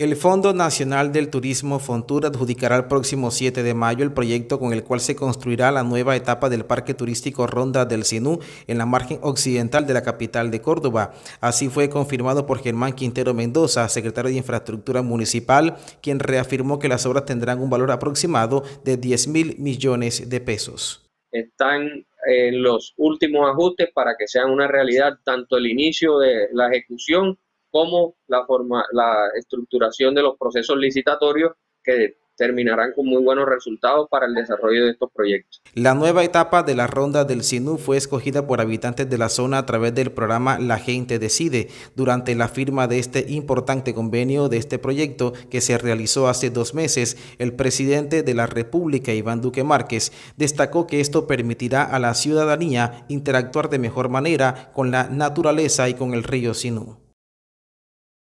El Fondo Nacional del Turismo Fontura adjudicará el próximo 7 de mayo el proyecto con el cual se construirá la nueva etapa del Parque Turístico Ronda del Sinú en la margen occidental de la capital de Córdoba. Así fue confirmado por Germán Quintero Mendoza, secretario de Infraestructura Municipal, quien reafirmó que las obras tendrán un valor aproximado de 10 mil millones de pesos. Están en los últimos ajustes para que sean una realidad tanto el inicio de la ejecución como la, forma, la estructuración de los procesos licitatorios que terminarán con muy buenos resultados para el desarrollo de estos proyectos. La nueva etapa de la ronda del SINU fue escogida por habitantes de la zona a través del programa La Gente Decide durante la firma de este importante convenio de este proyecto que se realizó hace dos meses. El presidente de la República, Iván Duque Márquez, destacó que esto permitirá a la ciudadanía interactuar de mejor manera con la naturaleza y con el río Sinú.